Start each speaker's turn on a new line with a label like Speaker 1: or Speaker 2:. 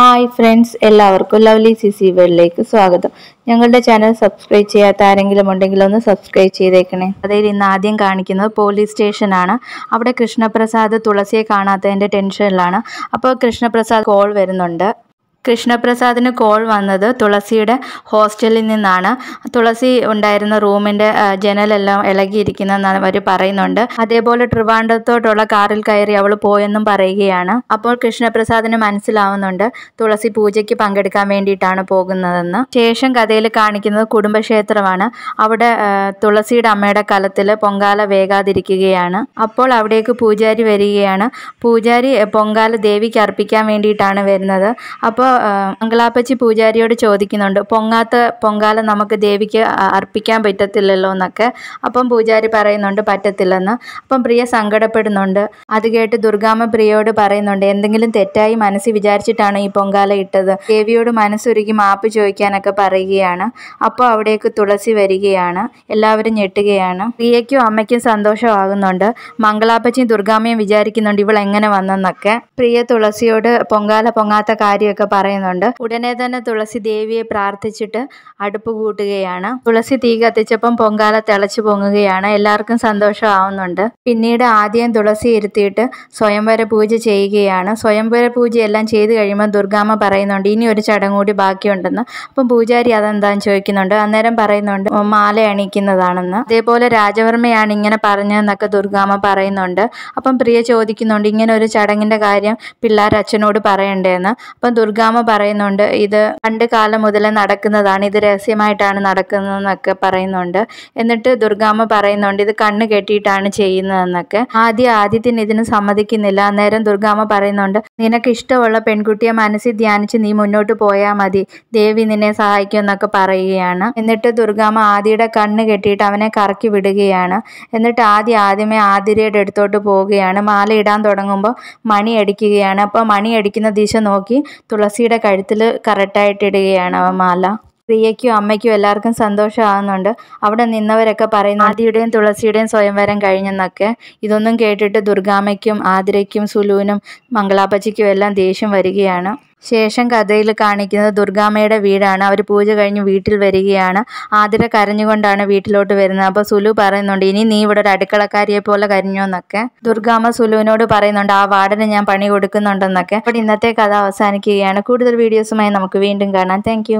Speaker 1: hi friends എല്ലാവർക്കും lovely C C വേൾഡിലേക്ക് സ്വാഗതം ഞങ്ങളുടെ ചാനൽ സബ്സ്ക്രൈബ് ചെയ്യാത്ത ആരെങ്കിലും ഉണ്ടെങ്കിൽ ഒന്ന് സബ്സ്ക്രൈബ് ചെയ്തേക്കണേ അതായത് ഇന്ന് ആദ്യം കാണിക്കുന്നത് പോലീസ് സ്റ്റേഷനാണ് അവിടെ കൃഷ്ണപ്രസാദ് തുളസിയെ കാണാത്തതിൻ്റെ ടെൻഷനിലാണ് അപ്പോൾ കൃഷ്ണപ്രസാദ് കോൾ വരുന്നുണ്ട് കൃഷ്ണപ്രസാദിന് കോൾ വന്നത് തുളസിയുടെ ഹോസ്റ്റലിൽ നിന്നാണ് തുളസി ഉണ്ടായിരുന്ന റൂമിൻ്റെ ജനലെല്ലാം ഇളകിയിരിക്കുന്നതെന്ന് അവർ പറയുന്നുണ്ട് അതേപോലെ ട്രിവാൻഡ്രത്തോട്ടുള്ള കാറിൽ കയറി അവൾ പോയെന്നും പറയുകയാണ് അപ്പോൾ കൃഷ്ണപ്രസാദിന് മനസ്സിലാവുന്നുണ്ട് തുളസി പൂജയ്ക്ക് പങ്കെടുക്കാൻ വേണ്ടിയിട്ടാണ് പോകുന്നതെന്ന് ശേഷം കഥയിൽ കാണിക്കുന്നത് കുടുംബക്ഷേത്രമാണ് അവിടെ തുളസിയുടെ അമ്മയുടെ കലത്തിൽ പൊങ്കാല വേകാതിരിക്കുകയാണ് അപ്പോൾ അവിടേക്ക് പൂജാരി വരികയാണ് പൂജാരി പൊങ്കാല ദേവിക്ക് അർപ്പിക്കാൻ വേണ്ടിയിട്ടാണ് വരുന്നത് അപ്പോൾ മംഗളാപ്പച്ചി പൂജാരിയോട് ചോദിക്കുന്നുണ്ട് പൊങ്ങാത്ത പൊങ്കാല നമുക്ക് ദേവിക്ക് അർപ്പിക്കാൻ പറ്റത്തില്ലല്ലോ എന്നൊക്കെ അപ്പം പൂജാരി പറയുന്നുണ്ട് പറ്റത്തില്ലെന്ന് അപ്പം പ്രിയ സങ്കടപ്പെടുന്നുണ്ട് അത് കേട്ട് ദുർഗാമ്മ പ്രിയയോട് പറയുന്നുണ്ട് എന്തെങ്കിലും തെറ്റായി മനസ്സിൽ വിചാരിച്ചിട്ടാണ് ഈ പൊങ്കാല ഇട്ടത് ദേവിയോട് മനസ്സൊരുക്കി മാപ്പ് ചോദിക്കാനൊക്കെ പറയുകയാണ് അപ്പോൾ അവിടേക്ക് തുളസി വരികയാണ് എല്ലാവരും ഞെട്ടുകയാണ് പ്രിയയ്ക്കും അമ്മയ്ക്കും സന്തോഷമാകുന്നുണ്ട് മംഗളാപ്പച്ചി ദുർഗാമ്മയും വിചാരിക്കുന്നുണ്ട് ഇവൾ എങ്ങനെ വന്നെന്നൊക്കെ പ്രിയ തുളസിയോട് പൊങ്കാല പൊങ്ങാത്ത കാര്യമൊക്കെ പറയുന്നുണ്ട് ഉടനെ തന്നെ തുളസി ദേവിയെ പ്രാർത്ഥിച്ചിട്ട് അടുപ്പ് കൂട്ടുകയാണ് തുളസി തീ കത്തിച്ചപ്പം പൊങ്കാല തിളച്ചു പൊങ്ങുകയാണ് എല്ലാവർക്കും സന്തോഷമാവുന്നുണ്ട് പിന്നീട് ആദ്യം തുളസി ഇരുത്തിയിട്ട് സ്വയംവര പൂജ ചെയ്യുകയാണ് സ്വയംവര പൂജ എല്ലാം ചെയ്ത് കഴിയുമ്പോൾ ദുർഗാമ്മ പറയുന്നുണ്ട് ഇനി ഒരു ചടങ്ങ് കൂടി ബാക്കിയുണ്ടെന്ന് അപ്പം പൂജാരി അതെന്താന്ന് ചോദിക്കുന്നുണ്ട് അന്നേരം പറയുന്നുണ്ട് മാല അണിയിക്കുന്നതാണെന്ന് അതേപോലെ രാജവർമ്മയാണ് ഇങ്ങനെ പറഞ്ഞതെന്നൊക്കെ ദുർഗാമ്മ പറയുന്നുണ്ട് അപ്പം പ്രിയ ചോദിക്കുന്നുണ്ട് ഇങ്ങനെ ഒരു ചടങ്ങിന്റെ കാര്യം പിള്ളേർ അച്ഛനോട് പറയണ്ടേന്ന് അപ്പം ദുർഗാമ്മ അമ്മ പറയുന്നുണ്ട് ഇത് പണ്ട് കാലം മുതൽ നടക്കുന്നതാണ് ഇത് രഹസ്യമായിട്ടാണ് നടക്കുന്നതെന്നൊക്കെ പറയുന്നുണ്ട് എന്നിട്ട് ദുർഗാമ്മ പറയുന്നുണ്ട് ഇത് കണ്ണ് കെട്ടിയിട്ടാണ് ചെയ്യുന്നതെന്നൊക്കെ ആദ്യം ആദ്യത്തിന് ഇതിന് സമ്മതിക്കുന്നില്ല അന്നേരം ദുർഗാമ്മ പറയുന്നുണ്ട് നിനക്ക് ഇഷ്ടമുള്ള പെൺകുട്ടിയെ മനസ്സിൽ ധ്യാനിച്ച് നീ മുന്നോട്ട് പോയാൽ മതി ദേവി നിന്നെ സഹായിക്കും എന്നൊക്കെ പറയുകയാണ് എന്നിട്ട് ദുർഗാമ്മ ആദിയുടെ കണ്ണ് കെട്ടിയിട്ട് അവനെ കറക്കി വിടുകയാണ് എന്നിട്ട് ആദ്യ ആദ്യമേ ആതിരയുടെ അടുത്തോട്ട് പോവുകയാണ് മാല ഇടാൻ തുടങ്ങുമ്പോൾ മണി അടിക്കുകയാണ് അപ്പോൾ മണി അടിക്കുന്ന ദിശ നോക്കി തുളസി ചേച്ചിയുടെ കഴുത്തിൽ കറക്റ്റായിട്ട് ഇടുകയാണ് ആ മാല പ്രിയയ്ക്കും അമ്മയ്ക്കും എല്ലാവർക്കും സന്തോഷമാകുന്നുണ്ട് അവിടെ നിന്നവരൊക്കെ പറയുന്നു ആദിയുടെയും തുളസിയുടെയും സ്വയംവരം കഴിഞ്ഞെന്നൊക്കെ ഇതൊന്നും കേട്ടിട്ട് ദുർഗാമയ്ക്കും ആതിരയ്ക്കും സുലൂനും മംഗളാപ്പച്ചിക്കും എല്ലാം ദേഷ്യം വരികയാണ് ശേഷം കഥയിൽ കാണിക്കുന്നത് ദുർഗാമയുടെ വീടാണ് അവർ പൂജ കഴിഞ്ഞ് വീട്ടിൽ വരികയാണ് ആതിര കരഞ്ഞുകൊണ്ടാണ് വീട്ടിലോട്ട് വരുന്നത് അപ്പോൾ സുലു പറയുന്നുണ്ട് ഇനി നീ ഇവിടെ ഒരു അടുക്കളക്കാരിയെ പോലെ കരഞ്ഞു എന്നൊക്കെ ദുർഗാമ്മ സുലുവിനോട് പറയുന്നുണ്ട് ആ വാർഡന് ഞാൻ പണി കൊടുക്കുന്നുണ്ടെന്നൊക്കെ അപ്പോൾ ഇന്നത്തെ കഥ അവസാനിക്കുകയാണ് കൂടുതൽ വീഡിയോസുമായി നമുക്ക് വീണ്ടും കാണാം താങ്ക്